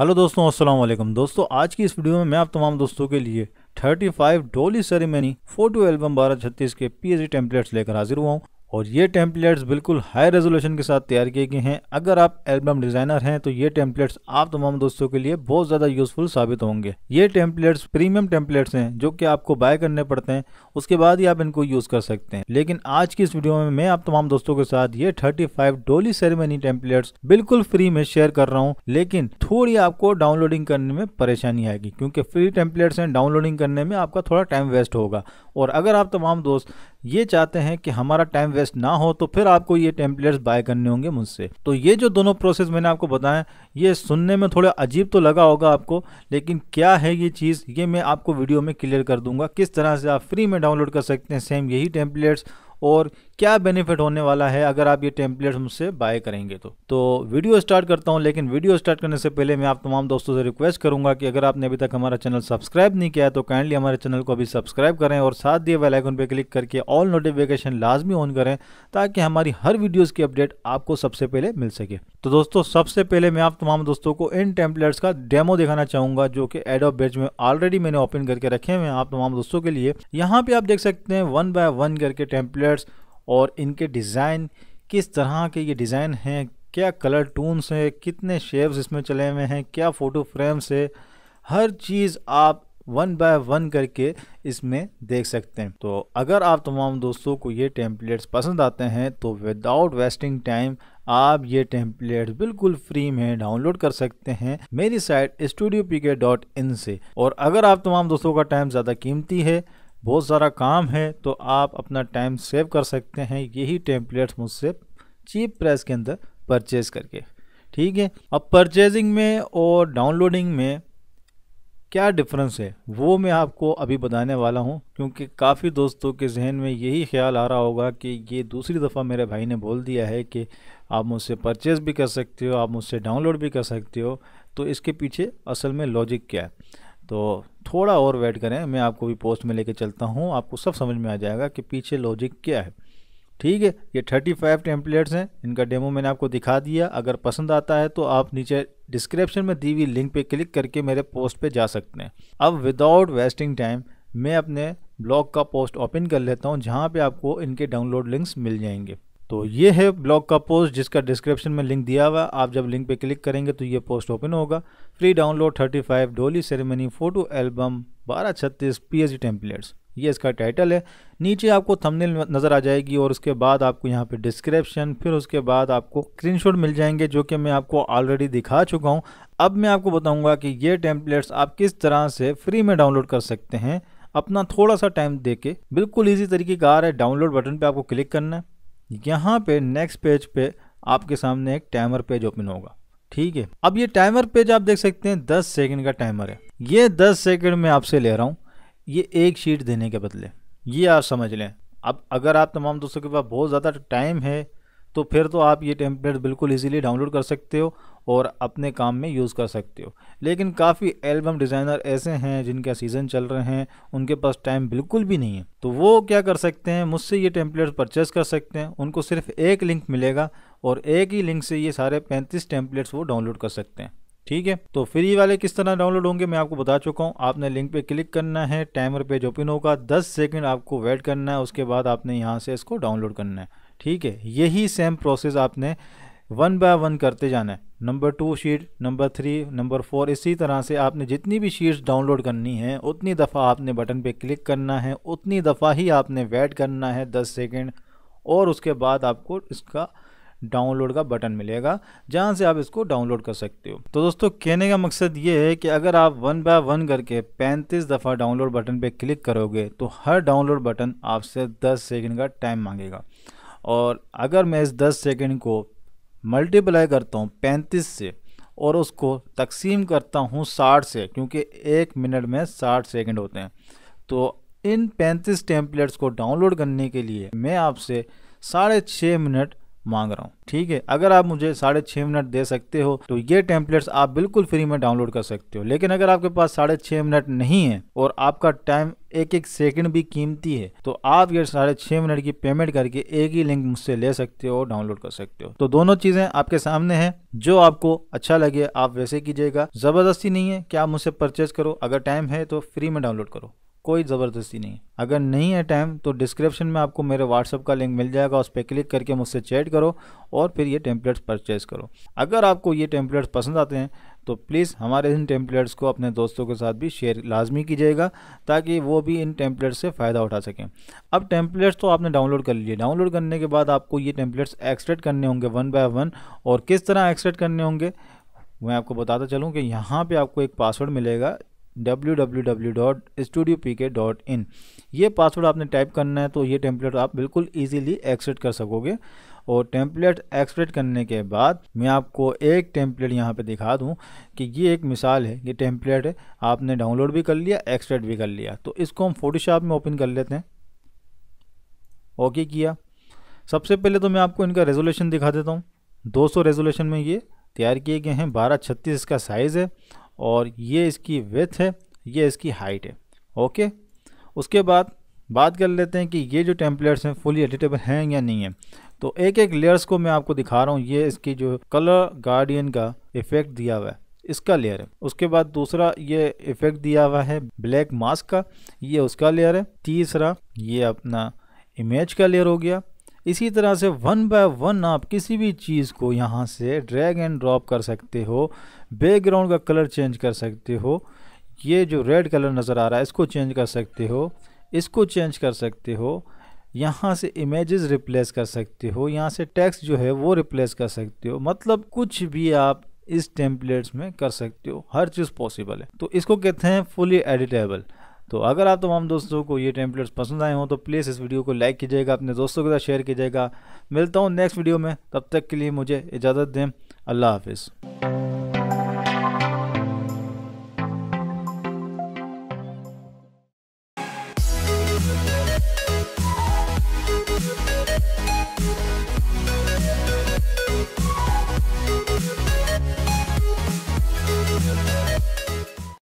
hello दोस्तों अस्सलाम वालेकुम दोस्तों आज की इस वीडियो में मैं आप तमाम दोस्तों के लिए 35 डोली सेरेमनी फोटो एल्बम बारह छत्तीस के डी टेम्पलेट्स e लेकर हाजिर हुआ हूँ और ये टेम्पलेट्स बिल्कुल हाई रेजोल्यूशन के साथ तैयार किए गए हैं अगर आप एल्बम डिज़ाइनर हैं तो ये टेम्पलेट्स आप तमाम दोस्तों के लिए बहुत ज़्यादा यूजफुल साबित होंगे ये टेम्पलेट्स प्रीमियम टेम्पलेट्स हैं जो कि आपको बाय करने पड़ते हैं उसके बाद ही आप इनको यूज़ कर सकते हैं लेकिन आज की इस वीडियो में मैं आप तमाम दोस्तों के साथ ये thirty five doli ceremony templates बिल्कुल फ्री में शेयर कर रहा हूँ लेकिन थोड़ी आपको डाउनलोडिंग करने में परेशानी आएगी क्योंकि फ्री टेम्पलेट्स हैं डाउनलोडिंग करने में आपका थोड़ा टाइम वेस्ट होगा और अगर आप तमाम दोस्त ये चाहते हैं कि हमारा टाइम वेस्ट ना हो तो फिर आपको ये टेम्पलेट्स बाय करने होंगे मुझसे तो ये जो दोनों प्रोसेस मैंने आपको बताया ये सुनने में थोड़ा अजीब तो लगा होगा आपको लेकिन क्या है ये चीज़ ये मैं आपको वीडियो में क्लियर कर दूंगा किस तरह से आप फ्री में डाउनलोड कर सकते हैं सेम यही टेम्पलेट्स और क्या बेनिफिट होने वाला है अगर आप ये टेम्पलेट मुझसे बाय करेंगे तो तो वीडियो स्टार्ट करता हूँ लेकिन वीडियो स्टार्ट करने से पहले मैं आप तमाम दोस्तों से रिक्वेस्ट करूंगा कि अगर आपने अभी तक हमारा चैनल सब्सक्राइब नहीं किया है तो काइंडली हमारे चैनल को अभी सब्सक्राइब करें और साथ दिए वेलाइकन पर क्लिक करके ऑल नोटिफिकेशन लाजमी ऑन करें ताकि हमारी हर वीडियोज़ की अपडेट आपको सबसे पहले मिल सके तो दोस्तों सबसे पहले मैं आप तमाम दोस्तों को इन टेम्पलेट्स का डेमो दिखाना चाहूँगा जो कि एड ऑफ बेच में ऑलरेडी मैंने ओपन करके रखे हुए हैं आप तमाम दोस्तों के लिए यहाँ पे आप देख सकते हैं वन बाय वन करके टेम्पलेट्स और इनके डिज़ाइन किस तरह के ये डिज़ाइन हैं क्या कलर टून्स हैं कितने शेप्स इसमें चले हुए हैं क्या फ़ोटो फ्रेम्स है हर चीज़ आप वन बाय वन करके इसमें देख सकते हैं तो अगर आप तमाम दोस्तों को ये टेम्पलेट्स पसंद आते हैं तो विदाउट वेस्टिंग टाइम आप ये टेम्पलेट बिल्कुल फ्री में डाउनलोड कर सकते हैं मेरी साइट स्टूडियो से और अगर आप तमाम दोस्तों का टाइम ज़्यादा कीमती है बहुत सारा काम है तो आप अपना टाइम सेव कर सकते हैं यही टेम्पलेट्स मुझसे चीप प्राइस के अंदर परचेज़ करके ठीक है अब परचेजिंग में और डाउनलोडिंग में क्या डिफरेंस है वो मैं आपको अभी बताने वाला हूँ क्योंकि काफ़ी दोस्तों के जहन में यही ख्याल आ रहा होगा कि ये दूसरी दफ़ा मेरे भाई ने बोल दिया है कि आप मुझसे परचेज़ भी कर सकते हो आप मुझसे डाउनलोड भी कर सकते हो तो इसके पीछे असल में लॉजिक क्या है तो थोड़ा और वेट करें मैं आपको भी पोस्ट में लेके चलता हूँ आपको सब समझ में आ जाएगा कि पीछे लॉजिक क्या है ठीक है ये 35 टेम्पलेट्स हैं इनका डेमो मैंने आपको दिखा दिया अगर पसंद आता है तो आप नीचे डिस्क्रिप्शन में दी हुई लिंक पे क्लिक करके मेरे पोस्ट पे जा सकते हैं अब विदाउट वेस्टिंग टाइम मैं अपने ब्लॉग का पोस्ट ओपन कर लेता हूँ जहाँ पे आपको इनके डाउनलोड लिंक्स मिल जाएंगे तो ये है ब्लॉग का पोस्ट जिसका डिस्क्रिप्शन में लिंक दिया हुआ आप जब लिंक पे क्लिक करेंगे तो ये पोस्ट ओपन होगा free download 35 doli ceremony photo album बारह छत्तीस पी एच टेम्पलेट्स ये इसका टाइटल है नीचे आपको थंबनेल नज़र आ जाएगी और उसके बाद आपको यहाँ पे डिस्क्रिप्शन फिर उसके बाद आपको स्क्रीनशॉट मिल जाएंगे जो कि मैं आपको ऑलरेडी दिखा चुका हूँ अब मैं आपको बताऊँगा कि ये टेम्पलेट्स आप किस तरह से फ्री में डाउनलोड कर सकते हैं अपना थोड़ा सा टाइम दे के बिल्कुल ईजी तरीके का आ रहा है डाउनलोड बटन पर आपको क्लिक करना है यहाँ पे नेक्स्ट पेज पे आपके सामने एक टाइमर पेज ओपन होगा ठीक है अब ये टाइमर पेज आप देख सकते हैं दस सेकेंड का टाइमर है ये दस सेकेंड में आपसे ले रहा हूँ ये एक शीट देने के बदले ये आप समझ लें अब अगर आप तमाम दोस्तों के पास बहुत ज़्यादा टाइम है तो फिर तो आप ये टेम्पलेट बिल्कुल इजीली डाउनलोड कर सकते हो और अपने काम में यूज़ कर सकते हो लेकिन काफ़ी एल्बम डिज़ाइनर ऐसे हैं जिनका सीज़न चल रहे हैं उनके पास टाइम बिल्कुल भी नहीं है तो वो क्या कर सकते हैं मुझसे ये टेम्पलेट परचेस कर सकते हैं उनको सिर्फ एक लिंक मिलेगा और एक ही लिंक से ये सारे पैंतीस टेम्पलेट्स वो डाउनलोड कर सकते हैं ठीक है तो फ्री वाले किस तरह डाउनलोड होंगे मैं आपको बता चुका हूँ आपने लिंक पे क्लिक करना है टाइमर पेज ओपन होगा 10 सेकंड आपको वेट करना है उसके बाद आपने यहाँ से इसको डाउनलोड करना है ठीक है यही सेम प्रोसेस आपने वन बाय वन करते जाना है number two sheet number three number four इसी तरह से आपने जितनी भी शीट्स डाउनलोड करनी है उतनी दफ़ा आपने बटन पे क्लिक करना है उतनी दफ़ा ही आपने वेट करना है दस सेकेंड और उसके बाद आपको इसका डाउनलोड का बटन मिलेगा जहाँ से आप इसको डाउनलोड कर सकते हो तो दोस्तों कहने का मकसद ये है कि अगर आप वन बाय वन करके 35 दफ़ा डाउनलोड बटन पे क्लिक करोगे तो हर डाउनलोड बटन आपसे 10 सेकंड का टाइम मांगेगा और अगर मैं इस 10 सेकंड को मल्टीप्लाई करता हूँ पैंतीस से और उसको तकसीम करता हूँ साठ से क्योंकि एक मिनट में साठ सेकेंड होते हैं तो इन 35 टेम्पलेट्स को डाउनलोड करने के लिए मैं आपसे साढ़े छः मिनट मांग रहा हूँ ठीक है अगर आप मुझे साढ़े छः मिनट दे सकते हो तो ये टेम्पलेट्स आप बिल्कुल फ्री में डाउनलोड कर सकते हो लेकिन अगर आपके पास साढ़े छः मिनट नहीं है और आपका टाइम एक एक सेकंड भी कीमती है तो आप ये साढ़े छः मिनट की पेमेंट करके एक ही लिंक मुझसे ले सकते हो और डाउनलोड कर सकते हो तो दोनों चीज़ें आपके सामने हैं जो आपको अच्छा लगे आप वैसे कीजिएगा ज़बरदस्ती नहीं है कि आप मुझसे परचेज करो अगर टाइम है तो फ्री में डाउनलोड करो कोई ज़बरदस्ती नहीं अगर नहीं है टाइम तो डिस्क्रिप्शन में आपको मेरे व्हाट्सअप का लिंक मिल जाएगा उस पर क्लिक करके मुझसे चैट करो और फिर ये टेम्पलेट्स परचेज़ करो अगर आपको ये टेम्पलेट्स पसंद आते हैं तो प्लीज़ हमारे इन टेम्पलेट्स को अपने दोस्तों के साथ भी शेयर लाजमी कीजिएगा ताकि वो भी इन टेम्पलेट्स से फ़ायदा उठा सकें अब टेम्पलेट्स तो आपने डाउनलोड कर लिए डाउनलोड करने के बाद आपको ये टेम्पलेट्स एक्सट्रैक्ट करने होंगे वन बाय वन और किस तरह एक्सट्रैक्ट करने होंगे मैं आपको बताता चलूँ कि यहाँ पे आपको एक पासवर्ड मिलेगा www.studiopk.in ये पासवर्ड आपने टाइप करना है तो ये टेम्पलेट आप बिल्कुल इजीली एक्सेट कर सकोगे और टेम्पलेट एक्सप्रेट करने के बाद मैं आपको एक टेम्पलेट यहाँ पे दिखा दूँ कि ये एक मिसाल है ये टेम्पलेट आपने डाउनलोड भी कर लिया एक्सट्रेट भी कर लिया तो इसको हम फोटोशॉप में ओपन कर लेते हैं ओके किया सबसे पहले तो मैं आपको इनका रेजोल्यूशन दिखा देता हूँ 200 रेजोल्यूशन में ये तैयार किए गए हैं बारह छत्तीस इसका साइज़ है और ये इसकी विथ है ये इसकी हाइट है ओके उसके बाद बात कर लेते हैं कि ये जो टेम्पलेट्स हैं फुली एडिटेबल हैं या नहीं है तो एक एक लेयर्स को मैं आपको दिखा रहा हूँ ये इसकी जो कलर गार्डियन का इफेक्ट दिया हुआ है इसका लेयर है उसके बाद दूसरा ये इफेक्ट दिया हुआ है ब्लैक मास्क का ये उसका लेयर है तीसरा ये अपना इमेज का लेयर हो गया इसी तरह से वन बाय वन आप किसी भी चीज़ को यहाँ से ड्रैग एंड ड्रॉप कर सकते हो बैकग्राउंड का कलर चेंज कर सकते हो ये जो रेड कलर नज़र आ रहा है इसको चेंज कर सकते हो इसको चेंज कर सकते हो यहाँ से इमेजेस रिप्लेस कर सकते हो यहाँ से टेक्स्ट जो है वो रिप्लेस कर सकते हो मतलब कुछ भी आप इस टेम्पलेट्स में कर सकते हो हर चीज़ पॉसिबल है तो इसको कहते हैं फुली एडिटेबल तो अगर आप तमाम दोस्तों को ये टेम्पलेट्स पसंद आए हों तो प्लीज़ इस वीडियो को लाइक कीजिएगा अपने दोस्तों के साथ शेयर कीजिएगा मिलता हूँ नेक्स्ट वीडियो में तब तक के लिए मुझे इजाज़त दें अल्लाह हाफिज़